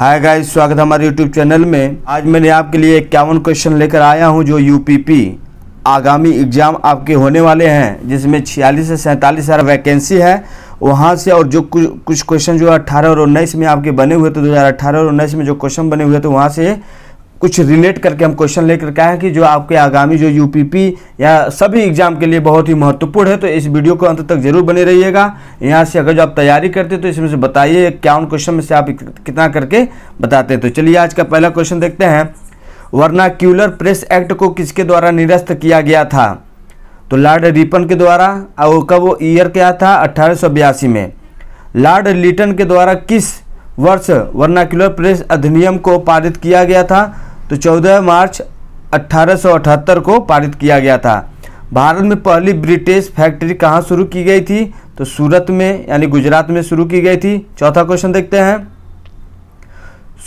hi guys स्वागत है हमारे यूट्यूब चैनल में आज मैंने आपके लिए इक्यावन क्वेश्चन लेकर आया हूं जो यूपीपी आगामी एग्ज़ाम आपके होने वाले हैं जिसमें छियालीस से सैंतालीस हज़ार वैकेंसी है वहां से और जो कुछ कुछ क्वेश्चन जो है अट्ठारह और उन्नीस में आपके बने हुए थे दो हज़ार अट्ठारह और उन्नीस में जो क्वेश्चन बने हुए थे वहाँ से कुछ रिलेट करके हम क्वेश्चन लेकर के आए हैं कि जो आपके आगामी जो यूपीपी या सभी एग्जाम के लिए बहुत ही महत्वपूर्ण है तो इस वीडियो को अंत तक जरूर बने रहिएगा यहाँ से अगर जो आप तैयारी करते हैं तो इसमें से बताइए उन क्वेश्चन में से आप कितना करके बताते हैं तो चलिए आज का पहला क्वेश्चन देखते हैं वर्नाक्यूलर प्रेस एक्ट को किसके द्वारा निरस्त किया गया था तो लॉर्ड रिपन के द्वारा और कब वो ईयर क्या था अट्ठारह में लॉर्ड लिटन के द्वारा किस वर्ष वर्नाक्यूलर प्रेस अधिनियम को पारित किया गया था तो 14 मार्च अट्ठारह को पारित किया गया था भारत में पहली ब्रिटिश फैक्ट्री कहाँ शुरू की गई थी तो सूरत में यानी गुजरात में शुरू की गई थी चौथा क्वेश्चन देखते हैं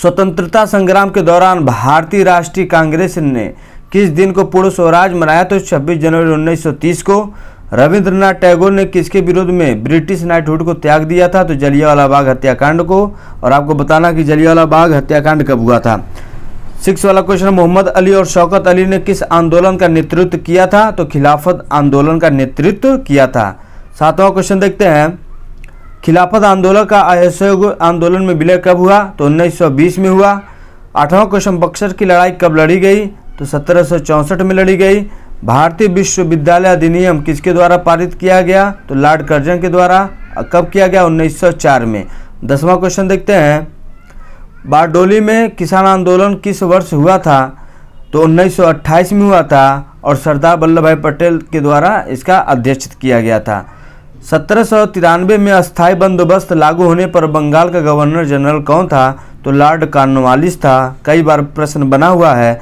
स्वतंत्रता संग्राम के दौरान भारतीय राष्ट्रीय कांग्रेस ने किस दिन को पूर्ण स्वराज मनाया तो 26 जनवरी 1930 को रविंद्रनाथ टैगोर ने किसके विरोध में ब्रिटिश नाइटहुड को त्याग दिया था तो जलियावाला बाग हत्याकांड को और आपको बताना कि जलियावाला बाग हत्याकांड कब हुआ था सिक्स वाला क्वेश्चन मोहम्मद अली और शौकत अली ने किस आंदोलन का नेतृत्व किया था तो खिलाफत आंदोलन का नेतृत्व किया था सातवां क्वेश्चन देखते हैं खिलाफत आंदोलन का असहयोग आंदोलन में विलय कब हुआ तो 1920 में हुआ आठवां क्वेश्चन बक्सर की लड़ाई कब लड़ी गई तो सत्रह में लड़ी गई भारतीय विश्वविद्यालय अधिनियम किसके द्वारा पारित किया गया तो लॉर्ड कर्जन के द्वारा कब किया गया उन्नीस में दसवां क्वेश्चन देखते हैं बारडोली में किसान आंदोलन किस वर्ष हुआ था तो 1928 में हुआ था और सरदार वल्लभ भाई पटेल के द्वारा इसका अध्यक्ष किया गया था सत्रह में अस्थाई बंदोबस्त लागू होने पर बंगाल का गवर्नर जनरल कौन था तो लॉर्ड कार्नवालिस था कई बार प्रश्न बना हुआ है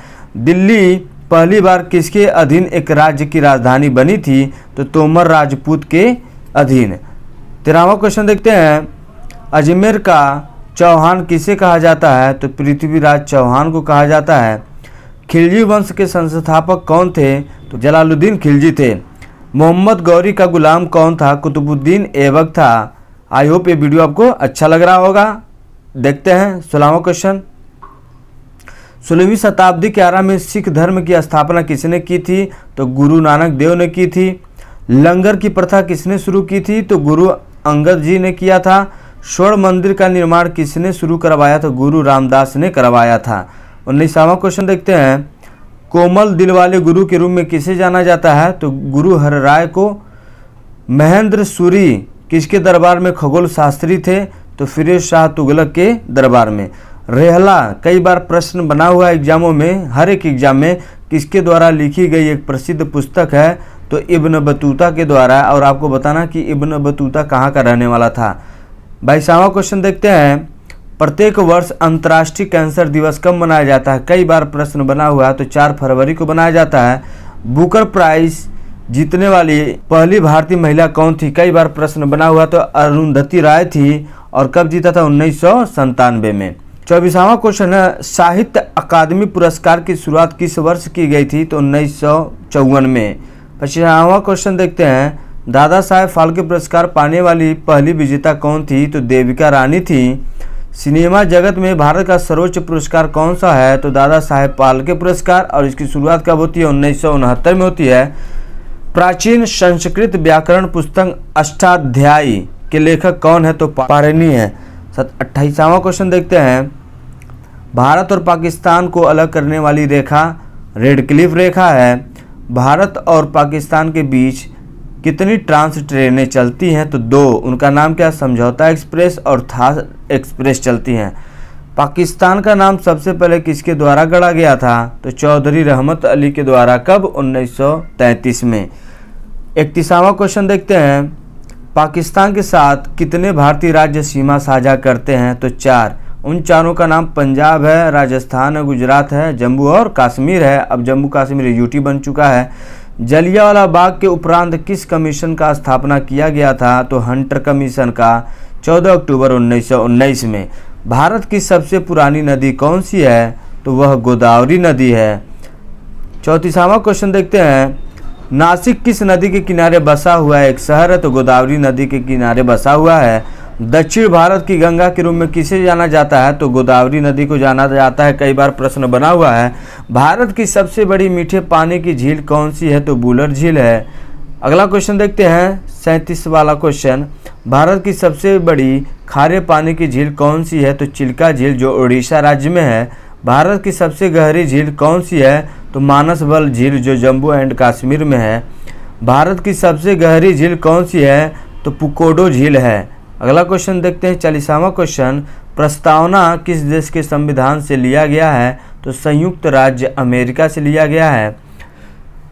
दिल्ली पहली बार किसके अधीन एक राज्य की राजधानी बनी थी तो तोमर राजपूत के अधीन तेरहवा क्वेश्चन देखते हैं अजमेर का चौहान किसे कहा जाता है तो पृथ्वीराज चौहान को कहा जाता है खिलजी वंश के संस्थापक कौन थे तो जलालुद्दीन खिलजी थे मोहम्मद गौरी का गुलाम कौन था कुतुबुद्दीन ऐबक था आई होप ये वीडियो आपको अच्छा लग रहा होगा देखते हैं सोलहवा क्वेश्चन सोलहवीं शताब्दी के आरंभ में सिख धर्म की स्थापना किसने की थी तो गुरु नानक देव ने की थी लंगर की प्रथा किसने शुरू की थी तो गुरु अंगद जी ने किया था स्वर्ण मंदिर का निर्माण किसने शुरू करवाया था गुरु रामदास ने करवाया था उन्नीसवा क्वेश्चन देखते हैं कोमल दिल वाले गुरु के रूप में किसे जाना जाता है तो गुरु हर राय को महेंद्र सूरी किसके दरबार में खगोल शास्त्री थे तो फिरोज शाह तुगलक के दरबार में रेहला कई बार प्रश्न बना हुआ एग्जामों में हर एक एग्जाम में किसके द्वारा लिखी गई एक प्रसिद्ध पुस्तक है तो इब्न बतूता के द्वारा और आपको बताना कि इब्न बतूता कहाँ का रहने वाला था सावा क्वेश्चन देखते हैं प्रत्येक वर्ष अंतर्राष्ट्रीय कैंसर दिवस कब मनाया जाता है कई बार प्रश्न बना हुआ है तो चार फरवरी को मनाया जाता है बुकर प्राइज जीतने वाली पहली भारतीय महिला कौन थी कई बार प्रश्न बना हुआ तो अरुंधति राय थी और कब जीता था उन्नीस में चौबीसवा क्वेश्चन है साहित्य अकादमी पुरस्कार की शुरुआत किस वर्ष की गई थी तो उन्नीस में पच्चीसवा क्वेश्चन देखते हैं दादा साहेब फाल्के पुरस्कार पाने वाली पहली विजेता कौन थी तो देविका रानी थी सिनेमा जगत में भारत का सर्वोच्च पुरस्कार कौन सा है तो दादा साहेब फाल्के पुरस्कार और इसकी शुरुआत कब होती है उन्नीस में होती है प्राचीन संस्कृत व्याकरण पुस्तक अष्टाध्यायी के लेखक कौन है तो पारणी है अट्ठाईसवां क्वेश्चन देखते हैं भारत और पाकिस्तान को अलग करने वाली रेखा रेडक्लिफ रेखा है भारत और पाकिस्तान के बीच कितनी ट्रांस ट्रेनें चलती हैं तो दो उनका नाम क्या समझौता एक्सप्रेस और थार एक्सप्रेस चलती हैं पाकिस्तान का नाम सबसे पहले किसके द्वारा गढ़ा गया था तो चौधरी रहमत अली के द्वारा कब 1933 में इकतीसवां क्वेश्चन देखते हैं पाकिस्तान के साथ कितने भारतीय राज्य सीमा साझा करते हैं तो चार उन चारों का नाम पंजाब है राजस्थान है गुजरात है जम्मू और कश्मीर है अब जम्मू कश्मीर यूटी बन चुका है जलियावाला बाग के उपरांत किस कमीशन का स्थापना किया गया था तो हंटर कमीशन का 14 अक्टूबर 1919 में भारत की सबसे पुरानी नदी कौन सी है तो वह गोदावरी नदी है चौंतीसवां क्वेश्चन देखते हैं नासिक किस नदी के किनारे बसा हुआ है एक शहर है तो गोदावरी नदी के किनारे बसा हुआ है दक्षिण भारत की गंगा के रूप में किसे जाना जाता है तो गोदावरी नदी को जाना जाता है कई बार प्रश्न बना हुआ है भारत की सबसे बड़ी मीठे पानी की झील कौन सी है तो बुलर झील है अगला क्वेश्चन देखते हैं सैंतीस वाला क्वेश्चन भारत की सबसे बड़ी खारे पानी की झील कौन सी है तो चिल्का झील जो उड़ीसा राज्य में है भारत की सबसे गहरी झील कौन सी है तो मानस बल झील जो जम्मू एंड कश्मीर में है भारत की सबसे गहरी झील कौन सी है तो पुकोडो झील है अगला क्वेश्चन देखते हैं चालीसावा क्वेश्चन प्रस्तावना किस देश के संविधान से लिया गया है तो संयुक्त राज्य अमेरिका से लिया गया है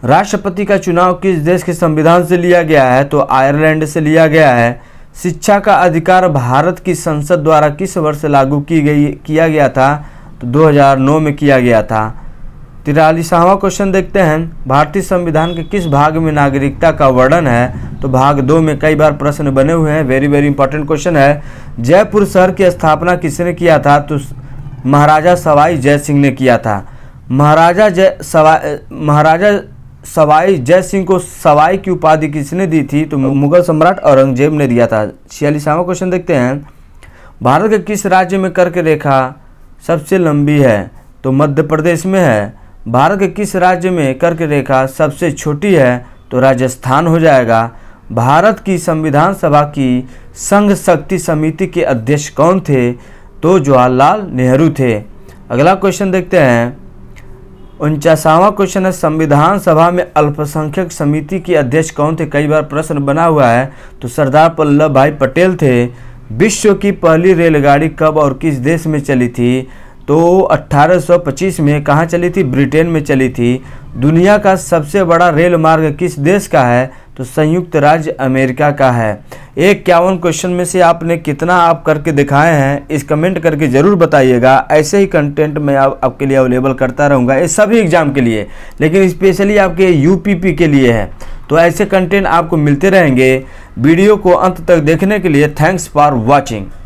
राष्ट्रपति का चुनाव किस देश के संविधान से लिया गया है तो आयरलैंड से लिया गया है शिक्षा का अधिकार भारत की संसद द्वारा किस वर्ष लागू की गई किया गया था तो 2009 में किया गया था तिरालीसवां क्वेश्चन देखते हैं भारतीय संविधान के किस भाग में नागरिकता का वर्णन है तो भाग दो में कई बार प्रश्न बने हुए हैं वेरी वेरी इंपॉर्टेंट क्वेश्चन है जयपुर शहर की स्थापना किसने किया था तो महाराजा सवाई जय सिंह ने किया था महाराजा जय सवाई महाराजा सवाई जय सिंह को सवाई की उपाधि किसने दी थी तो मुगल सम्राट औरंगजेब ने दिया था छियालीसवां क्वेश्चन देखते हैं भारत के किस राज्य में कर्क रेखा सबसे लंबी है तो मध्य प्रदेश में है भारत के किस राज्य में कर्क रेखा सबसे छोटी है तो राजस्थान हो जाएगा भारत की संविधान सभा की संघ शक्ति समिति के अध्यक्ष कौन थे तो जवाहरलाल नेहरू थे अगला क्वेश्चन देखते हैं उनचासवां क्वेश्चन है संविधान सभा में अल्पसंख्यक समिति के अध्यक्ष कौन थे कई बार प्रश्न बना हुआ है तो सरदार वल्लभ भाई पटेल थे विश्व की पहली रेलगाड़ी कब और किस देश में चली थी तो 1825 में कहाँ चली थी ब्रिटेन में चली थी दुनिया का सबसे बड़ा रेल मार्ग किस देश का है तो संयुक्त राज्य अमेरिका का है एक क्यावन क्वेश्चन में से आपने कितना आप करके दिखाए हैं इस कमेंट करके ज़रूर बताइएगा ऐसे ही कंटेंट मैं आप, आपके लिए अवेलेबल करता रहूँगा ये सभी एग्ज़ाम के लिए लेकिन स्पेशली आपके यूपीपी के लिए है तो ऐसे कंटेंट आपको मिलते रहेंगे वीडियो को अंत तक देखने के लिए थैंक्स फॉर वॉचिंग